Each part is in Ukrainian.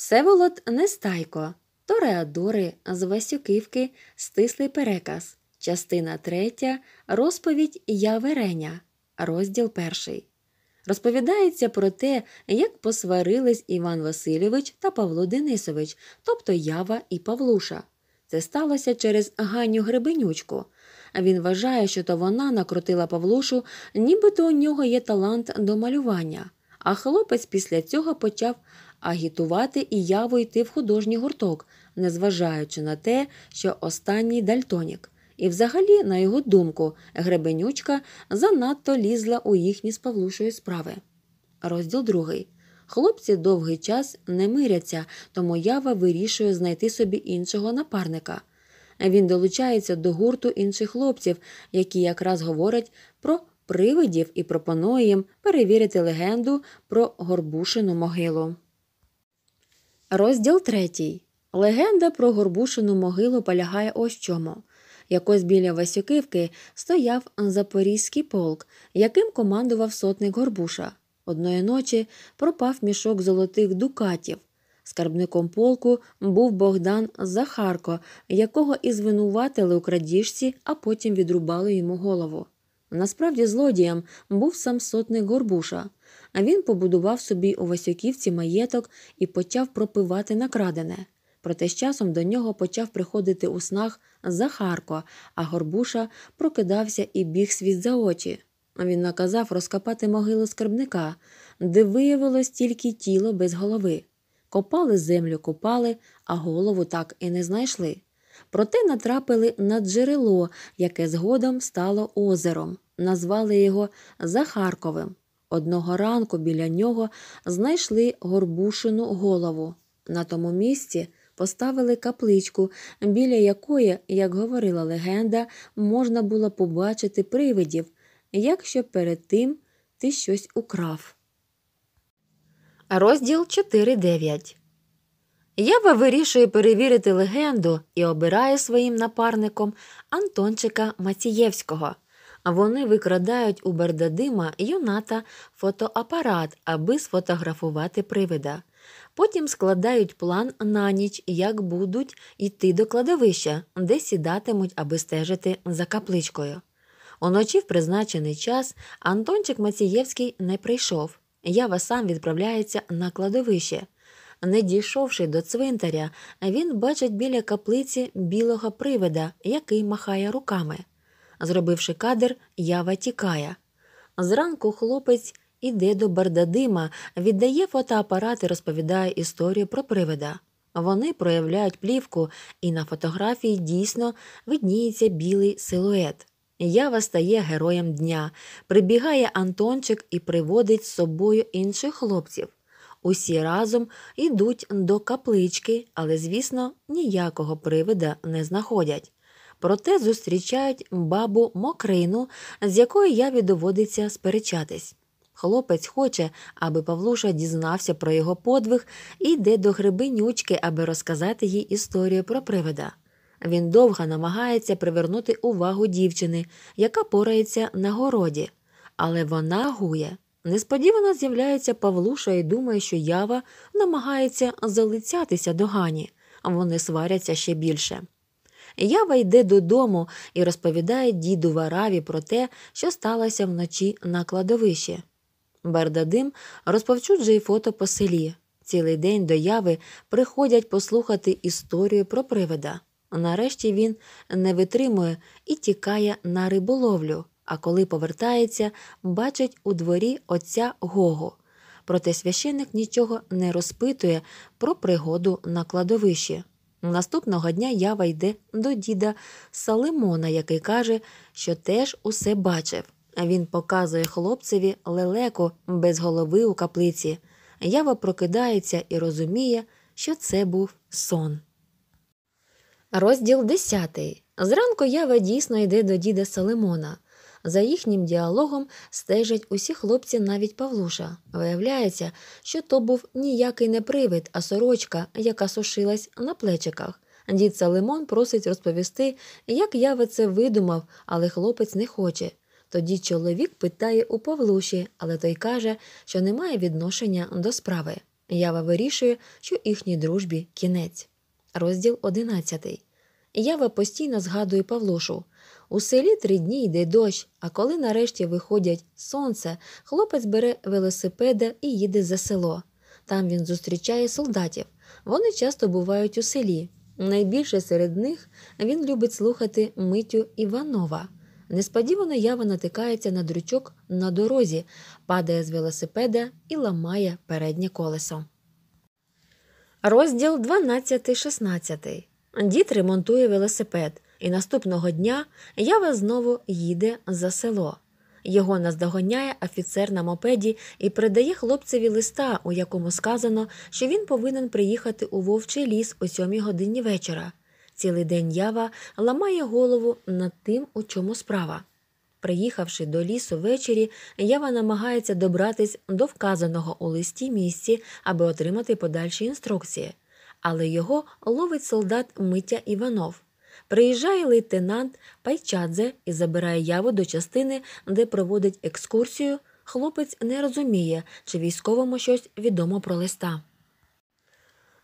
Всеволод Нестайко, Тореадори з Васюківки, Стислий переказ, частина третя. розповідь Я Вереня, розділ перший. Розповідається про те, як посварились Іван Васильович та Павло Денисович, тобто Ява і Павлуша. Це сталося через Ганю Гребенючку. він вважає, що то вона накрутила Павлушу, нібито у нього є талант до малювання. А хлопець після цього почав агітувати і яво йти в художній гурток, незважаючи на те, що останній дальтонік. І, взагалі, на його думку, гребенючка занадто лізла у їхні з Павлушою справи. Розділ другий. Хлопці довгий час не миряться, тому ява вирішує знайти собі іншого напарника. Він долучається до гурту інших хлопців, які якраз говорять про привидів і пропонує їм перевірити легенду про горбушину могилу. Розділ третій. Легенда про Горбушену могилу полягає ось чому. Якось біля Васюківки стояв запорізький полк, яким командував сотник горбуша. Одної ночі пропав мішок золотих дукатів. Скарбником полку був Богдан Захарко, якого і звинуватили у крадіжці, а потім відрубали йому голову. Насправді, злодієм був сам сотник горбуша а він побудував собі у Васюківці маєток і почав пропивати накрадене. Проте з часом до нього почав приходити у снах Захарко, а Горбуша прокидався і біг світ за очі. Він наказав розкопати могилу скарбника, де виявилось тільки тіло без голови. Копали землю, копали, а голову так і не знайшли. Проте натрапили на джерело, яке згодом стало озером, назвали його Захарковим. Одного ранку біля нього знайшли горбушину голову. На тому місці поставили капличку, біля якої, як говорила легенда, можна було побачити привидів, якщо перед тим ти щось украв. Розділ 4.9 Єва вирішує перевірити легенду і обирає своїм напарником Антончика Мацієвського – вони викрадають у Бердадима юната фотоапарат, аби сфотографувати привида. Потім складають план на ніч, як будуть йти до кладовища, де сідатимуть, аби стежити за капличкою. Уночі в призначений час Антончик Мацієвський не прийшов. Ява сам відправляється на кладовище. Не дійшовши до цвинтаря, він бачить біля каплиці білого привида, який махає руками. Зробивши кадр, ява тікає. Зранку хлопець іде до бардадима, віддає фотоапарат і розповідає історію про привида. Вони проявляють плівку, і на фотографії дійсно видніється білий силует. Ява стає героєм дня. Прибігає Антончик і приводить з собою інших хлопців. Усі разом йдуть до каплички, але, звісно, ніякого привида не знаходять проте зустрічають бабу Мокрину, з якою яві доводиться сперечатись. Хлопець хоче, аби Павлуша дізнався про його подвиг і йде до грибинючки, аби розказати їй історію про привида. Він довго намагається привернути увагу дівчини, яка порається на городі, але вона гує. Несподівано з'являється Павлуша і думає, що ява намагається залицятися до Гані, вони сваряться ще більше. Ява йде додому і розповідає діду Вараві про те, що сталося вночі на кладовищі. Бардадим розповчуджує фото по селі. Цілий день до яви приходять послухати історію про привида. Нарешті він не витримує і тікає на риболовлю, а коли повертається, бачить у дворі отця Гогу. Проте священик нічого не розпитує про пригоду на кладовищі. Наступного дня ява йде до діда Салимона, який каже, що теж усе бачив. Він показує хлопцеві лелеку без голови у каплиці. Ява прокидається і розуміє, що це був сон. Розділ десятий Зранку ява дійсно йде до діда Салимона. За їхнім діалогом стежать усі хлопці, навіть Павлуша. Виявляється, що то був ніякий не привид, а сорочка, яка сушилась на плечиках. Дід Салимон просить розповісти, як Яве це видумав, але хлопець не хоче. Тоді чоловік питає у Павлуші, але той каже, що не має відношення до справи. Ява вирішує, що їхній дружбі кінець. Розділ одинадцятий. Ява постійно згадує Павлушу. У селі три дні йде дощ, а коли нарешті виходять сонце, хлопець бере велосипеда і їде за село. Там він зустрічає солдатів. Вони часто бувають у селі. Найбільше серед них він любить слухати Митю Іванова. Несподівано ява натикається на дрючок на дорозі, падає з велосипеда і ламає переднє колесо. Розділ 12-16 Дід ремонтує велосипед, і наступного дня Ява знову їде за село. Його наздоганяє офіцер на мопеді і передає хлопцеві листа, у якому сказано, що він повинен приїхати у вовчий ліс о сьомій годині вечора. Цілий день ява ламає голову над тим, у чому справа. Приїхавши до лісу ввечері, ява намагається добратись до вказаного у листі місці, аби отримати подальші інструкції але його ловить солдат Митя Іванов. Приїжджає лейтенант Пайчадзе і забирає яву до частини, де проводить екскурсію. Хлопець не розуміє, чи військовому щось відомо про листа.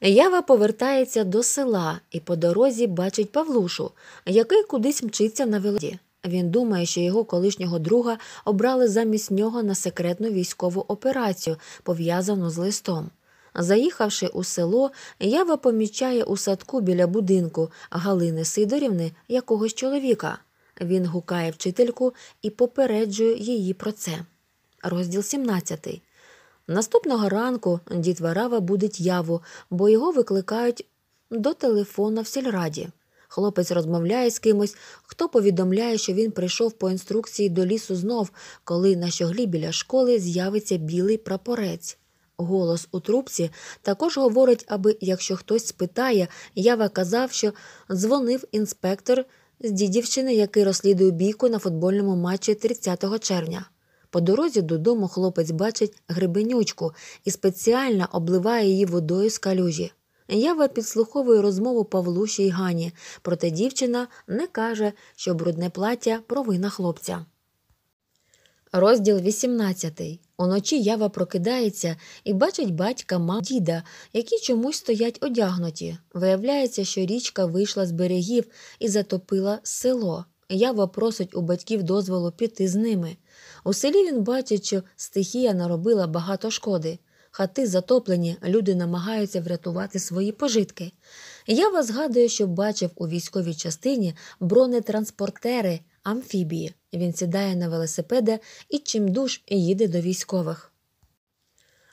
Ява повертається до села і по дорозі бачить Павлушу, який кудись мчиться на велоді. Він думає, що його колишнього друга обрали замість нього на секретну військову операцію, пов'язану з листом. Заїхавши у село, ява помічає у садку біля будинку Галини Сидорівни якогось чоловіка. Він гукає вчительку і попереджує її про це. Розділ 17. Наступного ранку дід Варава будить яву, бо його викликають до телефона в сільраді. Хлопець розмовляє з кимось, хто повідомляє, що він прийшов по інструкції до лісу знов, коли на щоглі біля школи з'явиться білий прапорець. Голос у трубці також говорить, аби якщо хтось спитає, Ява казав, що дзвонив інспектор з дідівщини, який розслідує бійку на футбольному матчі 30 червня. По дорозі додому хлопець бачить грибенючку і спеціально обливає її водою з калюжі. Ява підслуховує розмову Павлуші й Гані, проте дівчина не каже, що брудне плаття провина хлопця. Розділ 18. Уночі ява прокидається і бачить батька мам діда, які чомусь стоять одягнуті. Виявляється, що річка вийшла з берегів і затопила село. Ява просить у батьків дозволу піти з ними. У селі він бачить, що стихія наробила багато шкоди. Хати затоплені, люди намагаються врятувати свої пожитки. Ява згадує, що бачив у військовій частині бронетранспортери, амфібії. Він сідає на велосипеда і чимдуж їде до військових.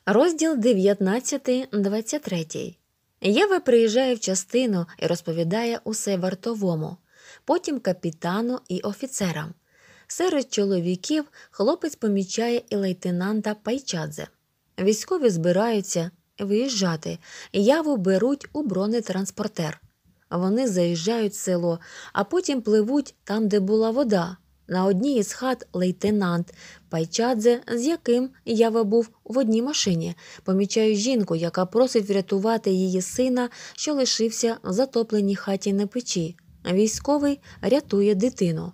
Розділ 19, 23. Єва приїжджає в частину і розповідає усе вартовому, потім капітану і офіцерам. Серед чоловіків хлопець помічає і лейтенанта Пайчадзе. Військові збираються виїжджати, яву беруть у бронетранспортер. Вони заїжджають в село, а потім пливуть там, де була вода. На одній із хат лейтенант Пайчадзе, з яким я був в одній машині, помічаю жінку, яка просить врятувати її сина, що лишився в затопленій хаті на печі. Військовий рятує дитину.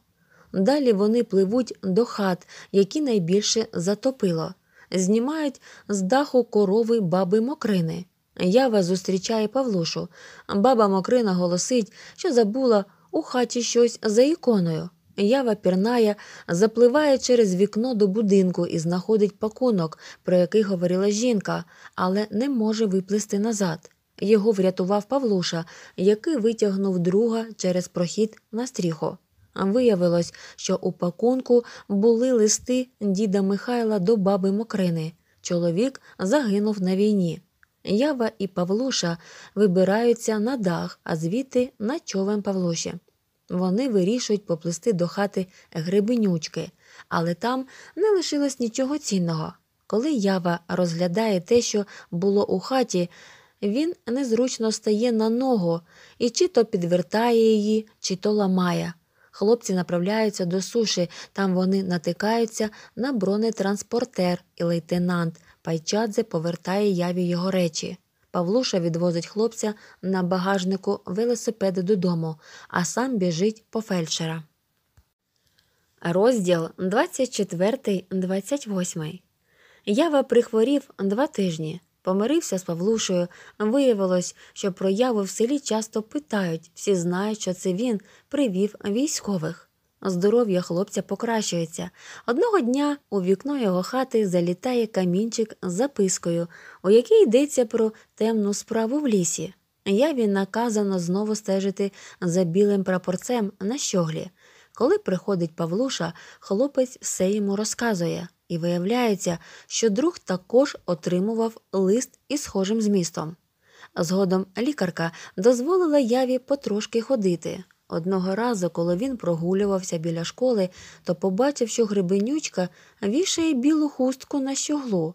Далі вони пливуть до хат, які найбільше затопило, знімають з даху корови баби Мокрини. Ява зустрічає Павлушу. Баба Мокрина голосить, що забула у хаті щось за іконою. Ява пірнає запливає через вікно до будинку і знаходить пакунок, про який говорила жінка, але не може виплисти назад. Його врятував Павлуша, який витягнув друга через прохід на стріху. Виявилось, що у пакунку були листи діда Михайла до баби Мокрини. Чоловік загинув на війні. Ява і Павлуша вибираються на дах, а звідти на човен Павлуші. Вони вирішують поплисти до хати грибенючки, але там не лишилось нічого цінного. Коли ява розглядає те, що було у хаті, він незручно стає на ногу і чи то підвертає її, чи то ламає. Хлопці направляються до суші, там вони натикаються на бронетранспортер, і лейтенант Пайчадзе повертає яві його речі. Павлуша відвозить хлопця на багажнику велосипед додому, а сам біжить по фельдшера. Розділ 24, 28 Ява прихворів два тижні. Помирився з Павлушею. Виявилось, що прояви в селі часто питають всі знають, що це він привів військових. Здоров'я хлопця покращується. Одного дня у вікно його хати залітає камінчик з запискою, у якій йдеться про темну справу в лісі. Яві наказано знову стежити за білим прапорцем на щоглі. Коли приходить Павлуша, хлопець все йому розказує, і виявляється, що друг також отримував лист із схожим змістом. Згодом лікарка дозволила яві потрошки ходити. Одного разу, коли він прогулювався біля школи, то побачив, що грибенючка вішає білу хустку на щоглу.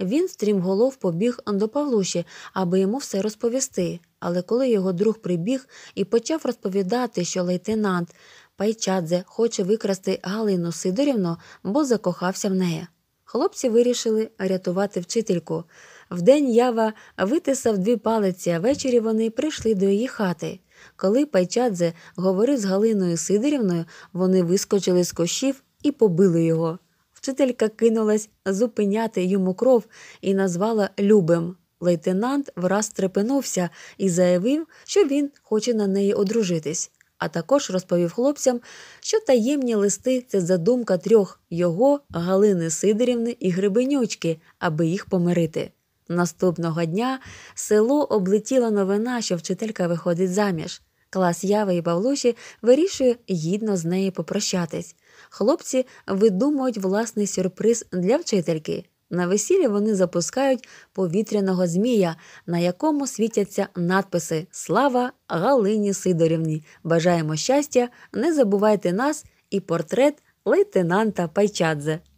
Він стрімголов побіг до Павлуші, аби йому все розповісти. Але коли його друг прибіг і почав розповідати, що лейтенант Пайчадзе хоче викрасти Галину Сидорівну, бо закохався в неї. Хлопці вирішили рятувати вчительку. Вдень ява витисав дві палиці, а ввечері вони прийшли до її хати. Коли Пайчадзе говорив з Галиною Сидорівною, вони вискочили з кошів і побили його. Вчителька кинулась зупиняти йому кров і назвала Любим. Лейтенант враз трепенувся і заявив, що він хоче на неї одружитись, а також розповів хлопцям, що таємні листи це задумка трьох його, Галини Сидорівни і Грибенючки, аби їх помирити. Наступного дня село облетіла новина, що вчителька виходить заміж. Клас Яви і Павлуші вирішує гідно з нею попрощатись. Хлопці видумують власний сюрприз для вчительки. На весіллі вони запускають повітряного змія, на якому світяться надписи Слава Галині Сидорівні! Бажаємо щастя! Не забувайте нас і портрет лейтенанта Пайчадзе.